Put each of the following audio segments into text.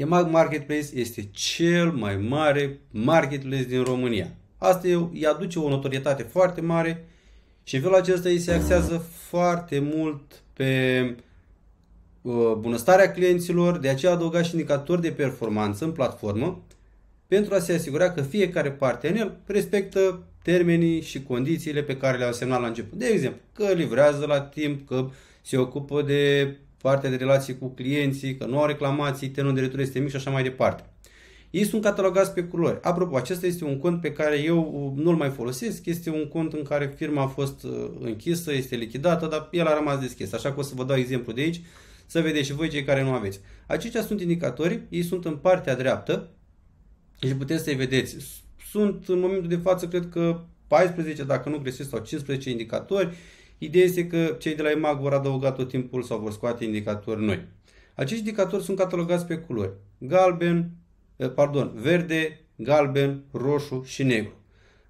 EMAG Marketplace este cel mai mare marketplace din România. Asta îi aduce o notorietate foarte mare și în felul acesta îi se axează foarte mult pe uh, bunăstarea clienților, de aceea adăuga și indicatori de performanță în platformă pentru a se asigura că fiecare partener respectă termenii și condițiile pe care le-au semnat la început. De exemplu, că livrează la timp, că se ocupă de partea de relații cu clienții, că nu au reclamații, termenul de retur este mic și așa mai departe. Ei sunt catalogați pe culori. Apropo, acesta este un cont pe care eu nu-l mai folosesc, este un cont în care firma a fost uh, închisă, este lichidată, dar el a rămas deschis. Așa că o să vă dau exemplu de aici, să vedeți și voi cei care nu aveți. Aceștia sunt indicatori, ei sunt în partea dreaptă și deci puteți să-i vedeți. Sunt în momentul de față, cred că 14, dacă nu greșesc, sau 15 indicatori. Ideea este că cei de la EMAG vor adăuga tot timpul sau vor scoate indicatori noi. Acești indicatori sunt catalogați pe culori. Galben, eh, pardon, verde, galben, roșu și negru.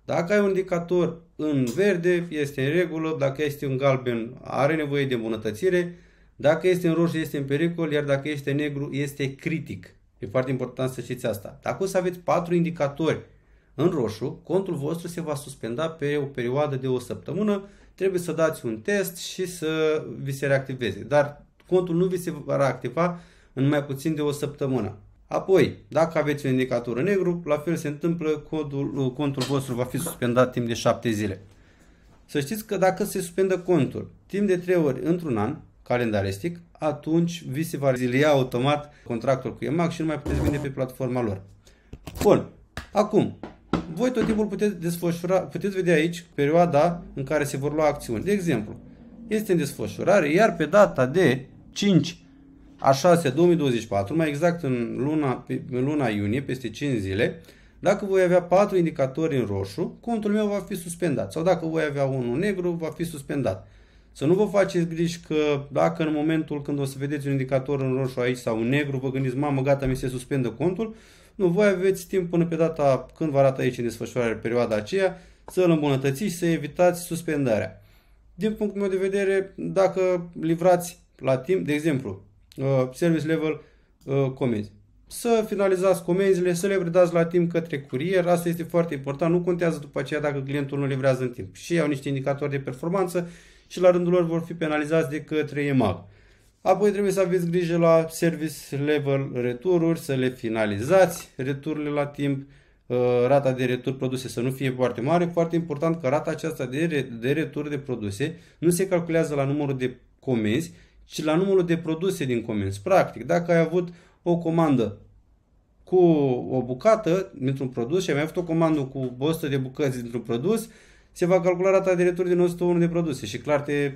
Dacă ai un indicator în verde, este în regulă, dacă este un galben, are nevoie de îmbunătățire, dacă este în roșu, este în pericol, iar dacă este negru, este critic. E foarte important să știți asta. Dacă o să aveți patru indicatori în roșu, contul vostru se va suspenda pe o perioadă de o săptămână, trebuie să dați un test și să vi se reactiveze, dar contul nu vi se va reactiva în mai puțin de o săptămână. Apoi, dacă aveți un indicator negru, la fel se întâmplă, codul, contul vostru va fi suspendat timp de 7 zile. Să știți că dacă se suspendă contul timp de 3 ori într-un an, calendaristic, atunci vi se va rezilia automat contractul cu emag și nu mai puteți vinde pe platforma lor. Bun, acum, voi tot timpul puteți desfășura, puteți vedea aici perioada în care se vor lua acțiuni. De exemplu, este în desfășurare, iar pe data de 5 a 6 2024, mai exact în luna, în luna iunie, peste 5 zile, dacă voi avea 4 indicatori în roșu, contul meu va fi suspendat. Sau dacă voi avea unul negru, va fi suspendat. Să nu vă faceți griji că dacă în momentul când o să vedeți un indicator în roșu aici sau în negru, vă gândiți, mamă, gata, mi se suspendă contul, nu, voi aveți timp până pe data când vă arată aici în desfășurare perioada aceea să îl îmbunătățiți și să evitați suspendarea. Din punctul meu de vedere, dacă livrați la timp, de exemplu, uh, service level uh, comenzi, să finalizați comenzile, să le predați la timp către curier, asta este foarte important, nu contează după aceea dacă clientul nu livrează în timp. Și au niște indicatori de performanță și la rândul lor vor fi penalizați de către EMAG. Apoi trebuie să aveți grijă la service level retururi, să le finalizați returile la timp, uh, rata de retur produse să nu fie foarte mare. Foarte important că rata aceasta de, re- de retur de produse nu se calculează la numărul de comenzi, ci la numărul de produse din comenzi. Practic, dacă ai avut o comandă cu o bucată dintr-un produs și ai mai avut o comandă cu 100 de bucăți dintr-un produs, se va calcula rata de retur din 101 de produse și clar te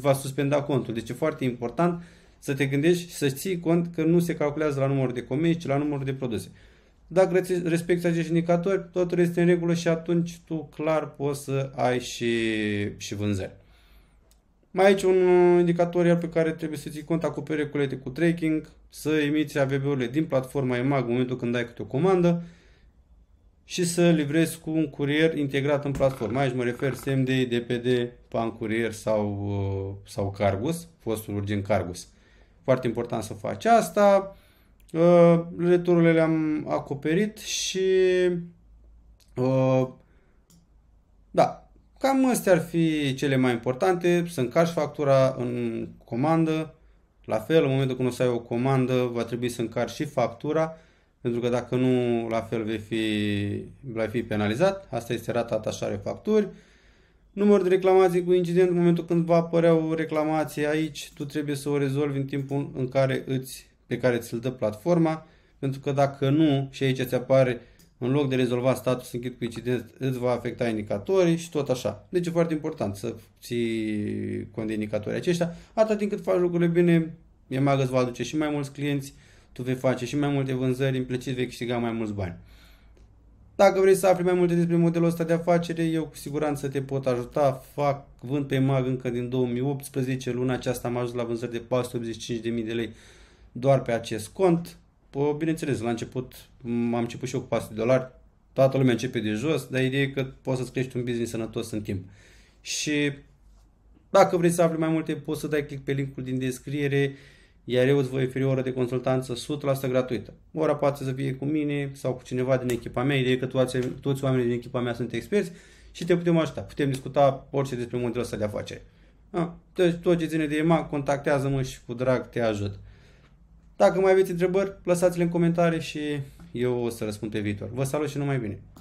va suspenda contul. Deci e foarte important să te gândești și să ții cont că nu se calculează la numărul de comenzi, ci la numărul de produse. Dacă respecti acești indicatori, totul este în regulă și atunci tu clar poți să ai și, și vânzări. Mai aici un indicator iar pe care trebuie să ții cont acoperi colete cu tracking, să emiți AVB-urile din platforma EMAG în momentul când ai câte o comandă, și să livrez cu un curier integrat în platformă. Aici mă refer SMD, DPD, Pan Curier sau, uh, sau Cargus, fostul Urgent Cargus. Foarte important să faci asta. Uh, Returile le-am acoperit și uh, da, cam astea ar fi cele mai importante. Să încarci factura în comandă. La fel, în momentul când o să ai o comandă, va trebui să încarci și factura pentru că dacă nu, la fel vei fi, vei fi penalizat. Asta este rata atașare facturi. Număr de reclamații cu incident, în momentul când va apărea o reclamație aici, tu trebuie să o rezolvi în timpul în care îți, pe care ți-l dă platforma, pentru că dacă nu, și aici îți apare în loc de rezolva status închid cu incident, îți va afecta indicatorii și tot așa. Deci e foarte important să ții cont de indicatorii aceștia. Atât timp cât faci lucrurile bine, e mai va aduce și mai mulți clienți, tu vei face și mai multe vânzări, implicit vei câștiga mai mulți bani. Dacă vrei să afli mai multe despre modelul ăsta de afacere, eu cu siguranță te pot ajuta. Fac vând pe mag încă din 2018, luna aceasta am ajuns la vânzări de 485.000 de lei doar pe acest cont. Bineînțeles, la început am început și eu cu 400 de dolari, toată lumea începe de jos, dar ideea e că poți să-ți crești un business sănătos în timp. Și dacă vrei să afli mai multe, poți să dai click pe linkul din descriere iar eu îți voi oferi o oră de consultanță 100% gratuită. Ora poate să fie cu mine sau cu cineva din echipa mea, ideea că toți, toți oamenii din echipa mea sunt experți și te putem ajuta. Putem discuta orice despre modelul ăsta de afaceri. A, deci tot ce ține de EMA, contactează-mă și cu drag te ajut. Dacă mai aveți întrebări, lăsați-le în comentarii și eu o să răspund pe viitor. Vă salut și numai bine!